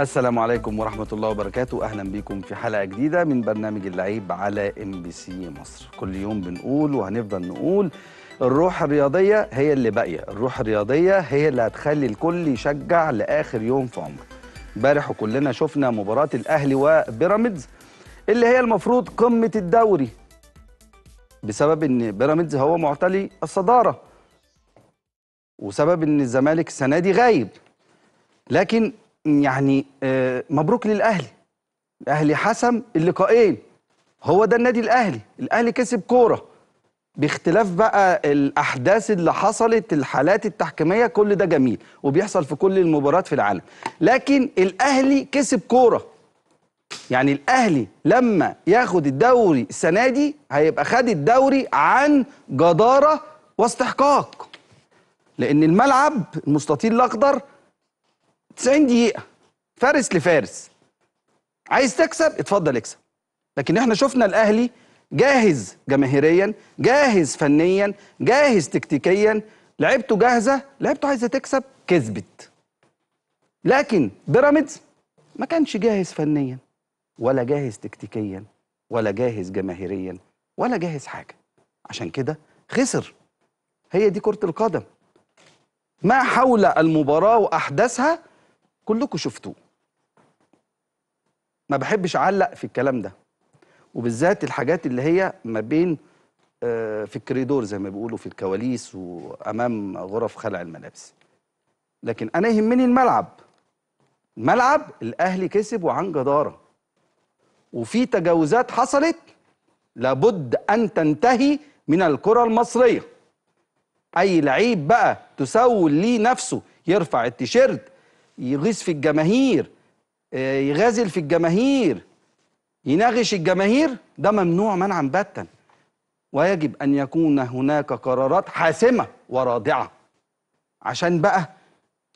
السلام عليكم ورحمة الله وبركاته أهلا بكم في حلقة جديدة من برنامج اللعيب على ام بي سي مصر كل يوم بنقول وهنفضل نقول الروح الرياضية هي اللي باقية الروح الرياضية هي اللي هتخلي الكل يشجع لآخر يوم في عمره امبارح وكلنا شفنا مباراة الأهلي وبيراميدز اللي هي المفروض قمة الدوري بسبب ان بيراميدز هو معتلي الصدارة وسبب ان الزمالك السنة دي غايب لكن يعني آه، مبروك للاهلي الاهلي حسم اللقاءين هو ده النادي الاهلي الاهلي كسب كوره باختلاف بقى الاحداث اللي حصلت الحالات التحكيميه كل ده جميل وبيحصل في كل المباريات في العالم لكن الاهلي كسب كوره يعني الاهلي لما ياخد الدوري السنه دي هيبقى خد الدوري عن جداره واستحقاق لان الملعب المستطيل الاخضر 90 دقيقه فارس لفارس عايز تكسب اتفضل اكسب لكن احنا شفنا الاهلي جاهز جماهيريا جاهز فنيا جاهز تكتيكيا لعبته جاهزه لعبته عايزه تكسب كسبت لكن بيراميدز ما كانش جاهز فنيا ولا جاهز تكتيكيا ولا جاهز جماهيريا ولا جاهز حاجه عشان كده خسر هي دي كره القدم ما حول المباراه واحداثها كلكم شفتوه ما بحبش اعلق في الكلام ده وبالذات الحاجات اللي هي ما بين آه، في الكريدور زي ما بيقولوا في الكواليس وامام غرف خلع الملابس لكن انا يهمني الملعب الملعب الاهلي كسب وعن جداره وفي تجاوزات حصلت لابد ان تنتهي من الكره المصريه اي لعيب بقى تسول ليه نفسه يرفع التيشيرت يغيظ في الجماهير آه، يغازل في الجماهير يناغش الجماهير ده ممنوع منعا باتا ويجب ان يكون هناك قرارات حاسمه ورادعه عشان بقى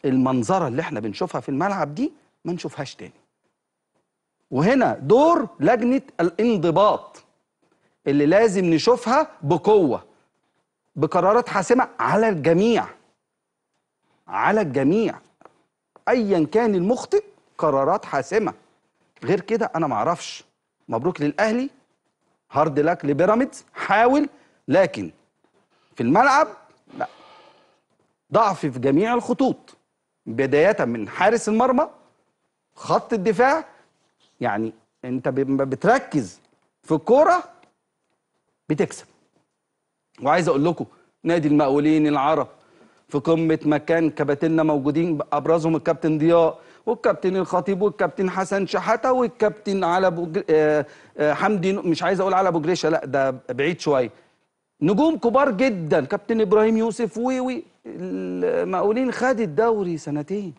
المنظره اللي احنا بنشوفها في الملعب دي ما نشوفهاش تاني وهنا دور لجنه الانضباط اللي لازم نشوفها بقوه بقرارات حاسمه على الجميع على الجميع ايا كان المخطئ قرارات حاسمه غير كده انا ما اعرفش مبروك للاهلي هارد لك لبيراميدز حاول لكن في الملعب لا ضعف في جميع الخطوط بدايه من حارس المرمى خط الدفاع يعني انت بتركز في الكوره بتكسب وعايز اقول لكم نادي المقاولين العرب في قمه مكان كباتننا موجودين ابرزهم الكابتن ضياء والكابتن الخطيب والكابتن حسن شحاته والكابتن على بجر... آه، آه، حمدي مش عايز اقول على ابو جريشه لا ده بعيد شويه نجوم كبار جدا كابتن ابراهيم يوسف ووي المقاولين خد الدوري سنتين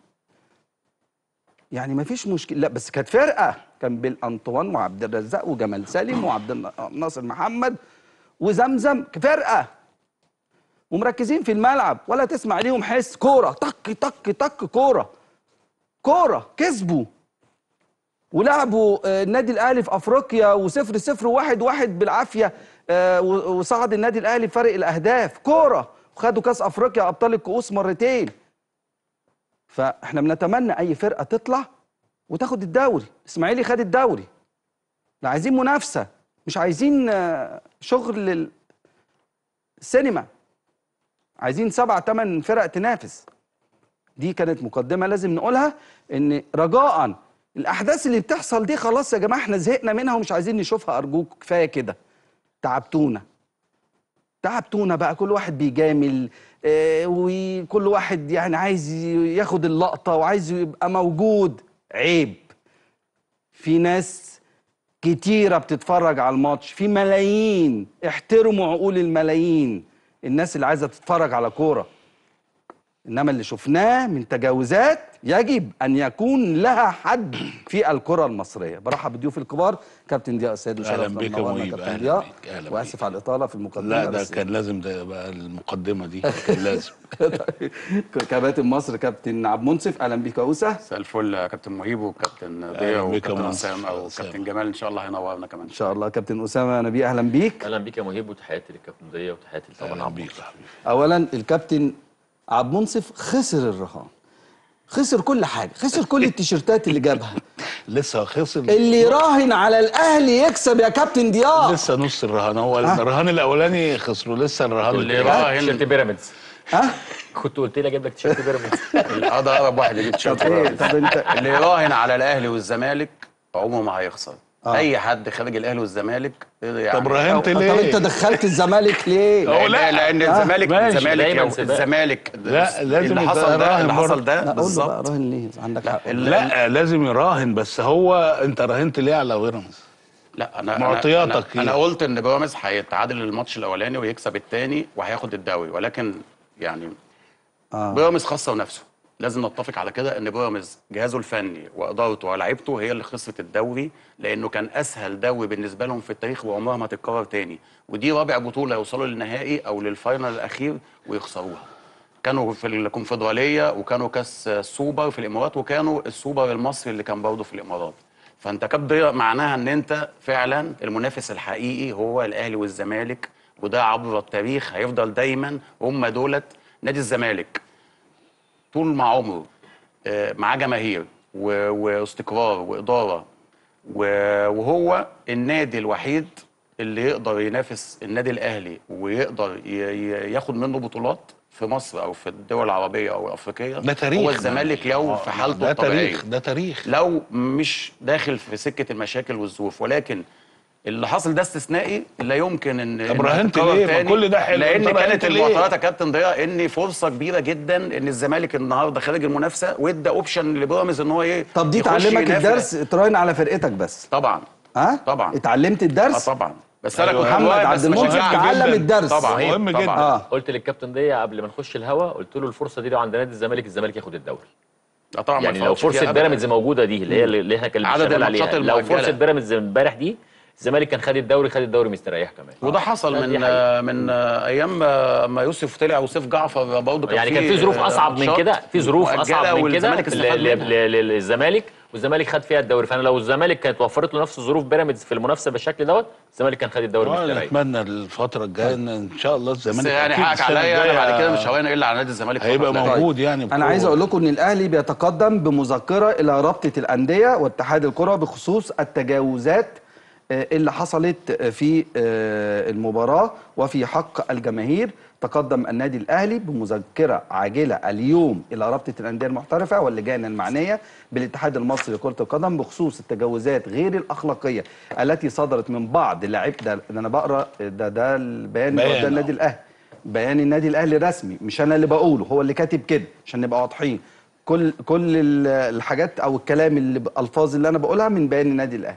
يعني ما فيش مشكله لا بس كانت فرقه كان بيل انطوان وعبد الرزاق وجمال سالم وعبد الناصر محمد وزمزم فرقه ومركزين في الملعب ولا تسمع ليهم حس كوره طك طك طك كوره كوره كسبوا ولعبوا آه، النادي الاهلي في افريقيا وصفر صفر واحد واحد بالعافيه آه، وصعد النادي الاهلي بفرق الاهداف كوره وخدوا كاس افريقيا ابطال الكؤوس مرتين فاحنا بنتمنى اي فرقه تطلع وتاخد الدوري اسماعيلي خد الدوري لا عايزين منافسه مش عايزين آه، شغل السينما عايزين سبع ثمان فرق تنافس دي كانت مقدمه لازم نقولها ان رجاء الاحداث اللي بتحصل دي خلاص يا جماعه احنا زهقنا منها ومش عايزين نشوفها ارجوك كفايه كده تعبتونا تعبتونا بقى كل واحد بيجامل آه وكل واحد يعني عايز ياخد اللقطه وعايز يبقى موجود عيب في ناس كتيره بتتفرج على الماتش في ملايين احترموا عقول الملايين الناس اللي عايزه تتفرج على كوره إنما اللي شفناه من تجاوزات يجب أن يكون لها حد في الكرة المصرية برحب بضيوف الكبار كابتن ضياء السيد وشرفنا أهلا بك يا كابتن ضياء وأسف على الإطالة في المقدمة لا ده كان لازم ده بقى المقدمة دي كان لازم كباتن مصر كابتن عبد المنصف أهلا بك أوسة مساء الفل يا كابتن مهيب وكابتن ضياء وكابتن أسامة وكابتن جمال إن شاء الله هينورنا كمان إن شاء الله كابتن أسامة نبي أهلا بيك أهلا بيك يا مهيب وتحياتي للكابتن ضياء وتحياتي طبعا عبد أولا الكابتن عبد المنصف خسر الرهان خسر كل حاجه خسر كل التيشيرتات اللي جابها لسه خسر اللي راهن على الاهلي يكسب يا كابتن ضياء لسه نص الرهان هو الرهان الاولاني خسروا لسه الرهان اللي راهن تيشيرت بيراميدز ها كنت قلت لي اجيب لك تيشيرت بيراميدز اه ده اقرب واحد يجيب تيشيرت إيه؟ طب انت اللي راهن على الاهلي والزمالك عمره ما هيخسر آه. اي حد خارج الاهلي والزمالك يعني طب أو... ليه؟ طب انت دخلت الزمالك ليه؟ لا, لا لان آه. الزمالك ماشي. الزمالك لو الزمالك لا لازم اللي حصل ده اللي حصل ده بالظبط راهن ليه؟ عندك لا لا لازم يراهن بس هو انت راهنت ليه على بيراميدز؟ لا انا معطياتك انا, أنا, أنا إيه؟ قلت ان بيراميدز هيتعادل الماتش الاولاني ويكسب الثاني وهياخد الدوري ولكن يعني آه. بيراميدز خاصه ونفسه لازم نتفق على كده ان بيراميدز جهازه الفني وادارته ولاعيبته هي اللي خسرت الدوري لانه كان اسهل دوري بالنسبه لهم في التاريخ وعمرها ما تتكرر تاني ودي رابع بطوله يوصلوا للنهائي او للفاينل الاخير ويخسروها كانوا في الكونفدراليه وكانوا كاس السوبر في الامارات وكانوا السوبر المصري اللي كان برضه في الامارات فانت كده معناها ان انت فعلا المنافس الحقيقي هو الاهلي والزمالك وده عبر التاريخ هيفضل دايما هم دولت نادي الزمالك طول ما عمره آه، معاه جماهير واستقرار واداره وهو النادي الوحيد اللي يقدر ينافس النادي الاهلي ويقدر ياخد منه بطولات في مصر او في الدول العربيه او الافريقيه ده تاريخ هو الزمالك لو في آه، حالته ده الطبيعيه ده تاريخ ده تاريخ لو مش داخل في سكه المشاكل والظروف ولكن اللي حصل ده استثنائي لا يمكن ان طب راهنت ليه؟ كل ده حلو لان كانت المعطيات يا كابتن ضياء ان فرصه كبيره جدا ان الزمالك النهارده خارج المنافسه وادى اوبشن لبيراميدز ان هو ايه طب دي تعلمك الدرس تراهن على فرقتك بس طبعا ها؟ طبعا اتعلمت الدرس؟ اه طبعا بس انا أيوة كنت محمد عبد المنعم تعلم الدرس طبعا مهم جدا آه. قلت للكابتن ضياء قبل ما نخش الهوا قلت له الفرصه دي لو عند نادي الزمالك الزمالك ياخد الدوري آه، طبعا يعني لو فرصه بيراميدز موجوده دي اللي هي اللي احنا كنا عدد الماتشات لو فرصه بيراميدز امبارح دي الزمالك كان خد الدوري خد الدوري مستريح كمان وده آه، حصل من آه، من آه، ايام ما يوسف طلع وسيف جعفر برضه كان يعني كان في ظروف اصعب من كده في ظروف اصعب من كده للزمالك والزمالك خد فيها الدوري فانا لو الزمالك كانت وفرت له نفس ظروف بيراميدز في المنافسه بالشكل دوت الزمالك كان خد الدوري مستريح اتمنى الفتره الجايه ان ان شاء الله الزمالك بس يعني حقك عليا انا بعد كده مش هوانا الا على نادي الزمالك هيبقى موجود طيب. يعني انا عايز اقول لكم ان الاهلي بيتقدم بمذكره الى رابطه الانديه واتحاد الكره بخصوص التجاوزات آه، اللي حصلت آه، في آه، المباراة وفي حق الجماهير تقدم النادي الأهلي بمذكرة عاجلة اليوم إلى رابطة الأندية المحترفة واللجان المعنية بالاتحاد المصري لكرة القدم بخصوص التجاوزات غير الأخلاقية التي صدرت من بعض اللاعب ده, ده أنا بقرأ ده ده البيان ده النادي الأهلي بيان النادي الأهلي رسمي مش أنا اللي بقوله هو اللي كاتب كده عشان نبقى واضحين كل كل الحاجات أو الكلام اللي الألفاظ اللي أنا بقولها من بيان النادي الأهلي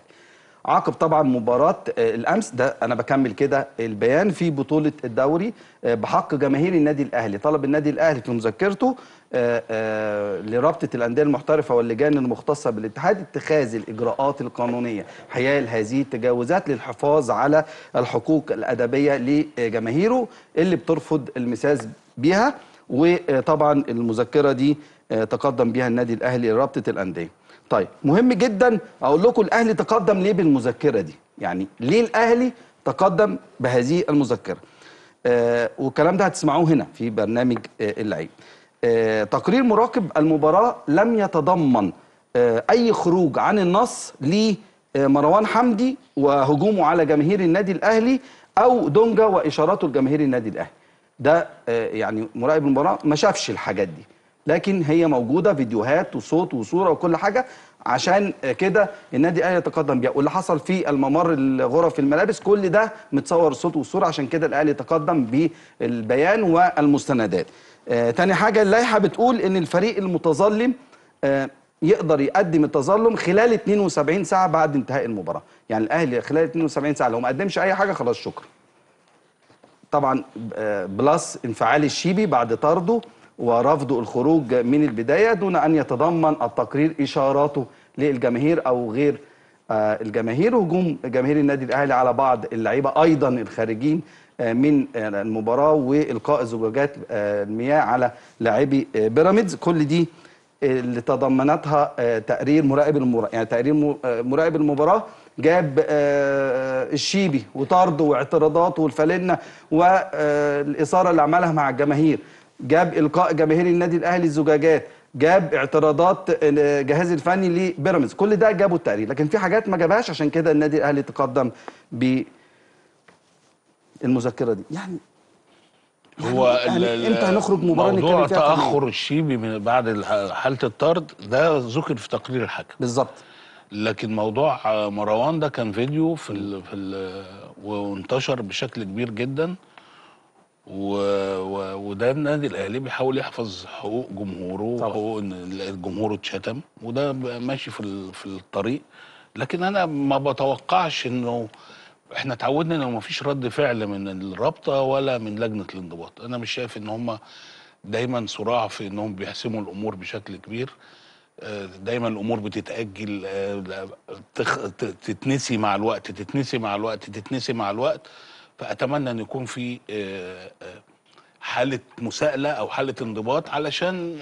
عقب طبعا مباراه آه، الامس ده انا بكمل كده البيان في بطوله الدوري آه، بحق جماهير النادي الاهلي طلب النادي الاهلي في مذكرته آه، لرابطه الانديه المحترفه واللجان المختصه بالاتحاد اتخاذ الاجراءات القانونيه حيال هذه التجاوزات للحفاظ على الحقوق الادبيه لجماهيره اللي بترفض المساس بها وطبعا المذكره دي تقدم بها النادي الاهلي لرابطه الانديه طيب مهم جدا اقول لكم الاهلي تقدم ليه بالمذكره دي يعني ليه الاهلي تقدم بهذه المذكره آه والكلام ده هتسمعوه هنا في برنامج آه اللعيب آه تقرير مراقب المباراه لم يتضمن آه اي خروج عن النص لمروان آه، حمدي وهجومه على جماهير النادي الاهلي او دونجا واشاراته لجماهير النادي الاهلي ده آه، يعني مراقب المباراه ما شافش الحاجات دي لكن هي موجوده فيديوهات وصوت وصوره وكل حاجه عشان كده النادي الاهلي يتقدم بيها واللي حصل في الممر الغرف الملابس كل ده متصور الصوت والصوره عشان كده الاهلي يتقدم بالبيان والمستندات آه تاني حاجه اللائحه بتقول ان الفريق المتظلم آه يقدر يقدم التظلم خلال 72 ساعه بعد انتهاء المباراه يعني الاهلي خلال 72 ساعه لو ما قدمش اي حاجه خلاص شكرا طبعا آه بلس انفعال الشيبي بعد طرده ورفض الخروج من البداية دون أن يتضمن التقرير إشاراته للجماهير أو غير آه، الجماهير وهجوم جماهير النادي الأهلي على بعض اللعيبة أيضا الخارجين آه، من آه، المباراة وإلقاء زجاجات المياه على لاعبي بيراميدز كل دي اللي تضمنتها تقرير مراقب المباراة يعني تقرير مراقب المباراة جاب الشيبي وطرده واعتراضاته والفلنة والإثارة اللي عملها مع الجماهير جاب القاء جماهيري النادي الاهلي الزجاجات جاب اعتراضات الجهاز الفني لبيراميدز كل ده جابه التقرير لكن في حاجات ما جابهاش عشان كده النادي الاهلي تقدم ب المذكره دي يعني, يعني هو إيه؟ يعني امتى هنخرج مباراه موضوع تاخر الشيبي من بعد حاله الطرد ده ذكر في تقرير الحكم بالظبط لكن موضوع مروان ده كان فيديو في الـ في الـ وانتشر بشكل كبير جدا و... و... وده النادي الاهلي بيحاول يحفظ حقوق جمهوره طبعا. وحقوق الجمهور اتشتم وده ماشي في ال... في الطريق لكن انا ما بتوقعش انه احنا اتعودنا انه ما فيش رد فعل من الرابطه ولا من لجنه الانضباط انا مش شايف ان هم دايما صراع في انهم بيحسموا الامور بشكل كبير آه، دايما الامور بتتاجل آه، تتنسي مع الوقت تتنسي مع الوقت تتنسي مع الوقت فاتمنى ان يكون في آه، آه، حاله مساءله او حاله انضباط علشان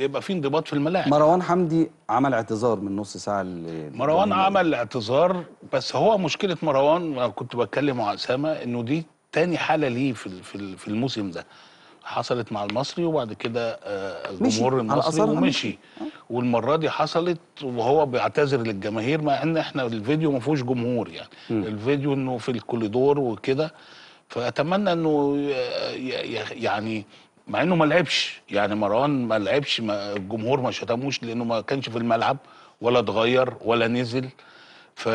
يبقى في انضباط في الملاعب مروان حمدي عمل اعتذار من نص ساعه مروان عمل اعتذار بس هو مشكله مروان كنت بتكلم مع اسامه انه دي تاني حاله ليه في في الموسم ده حصلت مع المصري وبعد كده آه، الجمهور المصري ومشي والمره دي حصلت وهو بيعتذر للجماهير مع ان احنا الفيديو ما فيهوش جمهور يعني الفيديو انه في الكوليدور وكده فاتمنى انه آه، يعني مع انه ما لعبش يعني مروان ما لعبش ما الجمهور ما شتموش لانه ما كانش في الملعب ولا اتغير ولا نزل ف,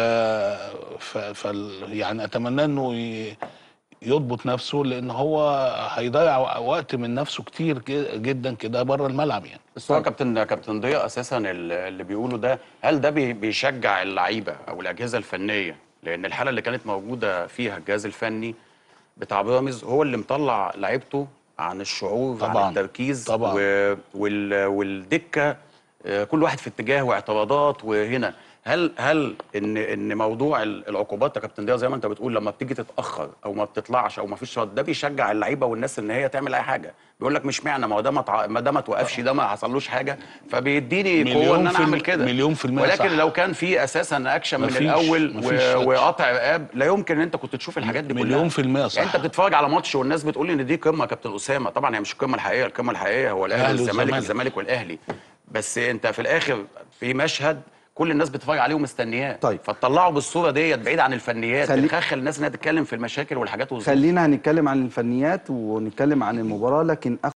ف... ف... يعني اتمنى انه ي... يضبط نفسه لان هو هيضيع وقت من نفسه كتير جدا كده بره الملعب يعني بس هو كابتن كابتن ضياء اساسا اللي بيقوله ده هل ده بيشجع اللعيبه او الاجهزه الفنيه لان الحاله اللي كانت موجوده فيها الجهاز الفني بتاع بيراميدز هو اللي مطلع لعيبته عن الشعور طبعا عن التركيز طبعا و... وال... والدكه آه، كل واحد في اتجاه واعتراضات وهنا هل هل ان ان موضوع العقوبات يا كابتن ضياء زي ما انت بتقول لما بتيجي تتاخر او ما بتطلعش او ما فيش رد ده بيشجع اللعيبه والناس ان هي تعمل اي حاجه بيقول لك مش معنى ما هو ده ما ده ما توقفش ده ما حصلوش حاجه فبيديني قوه ان انا اعمل كده مليون في المية ولكن صح. لو كان في اساسا اكشن من الاول وقطع رقاب لا يمكن ان انت كنت تشوف الحاجات دي مليون كلها. في المية صح يعني انت بتتفرج على ماتش والناس بتقول لي ان دي قمه يا كابتن اسامه طبعا هي مش القمه الحقيقيه القمه الحقيقيه هو الاهلي والزمالك الزمالك والاهلي بس انت في الاخر في مشهد كل الناس بتتفرج عليه ومستنياه طيب فتطلعوا بالصوره ديت بعيد عن الفنيات خلي... تخخل الناس انها تتكلم في المشاكل والحاجات والظروف خلينا هنتكلم عن الفنيات ونتكلم عن المباراه لكن